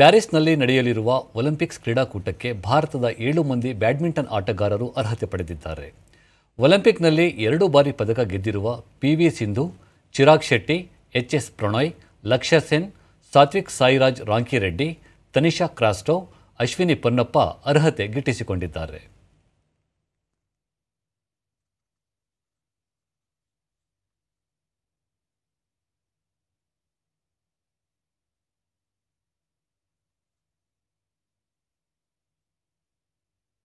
ಪ್ಯಾರಿಸ್ನಲ್ಲಿ ನಡೆಯಲಿರುವ ಒಲಿಂಪಿಕ್ಸ್ ಕ್ರೀಡಾಕೂಟಕ್ಕೆ ಭಾರತದ ಏಳು ಮಂದಿ ಬ್ಯಾಡ್ಮಿಂಟನ್ ಆಟಗಾರರು ಅರ್ಹತೆ ಪಡೆದಿದ್ದಾರೆ ಒಲಿಂಪಿಕ್ನಲ್ಲಿ ಎರಡು ಬಾರಿ ಪದಕ ಗೆದ್ದಿರುವ P V Sindhu Chirag Shetty H S Prannoy Lakshya Sen Satwik Sairaj Rankireddy Tanisha Crasto Ashwini Ponnappa ಅರ್ಹತೆ ಗಿಟ್ಟಿಸಿಕೊಂಡಿದ್ದಾರೆ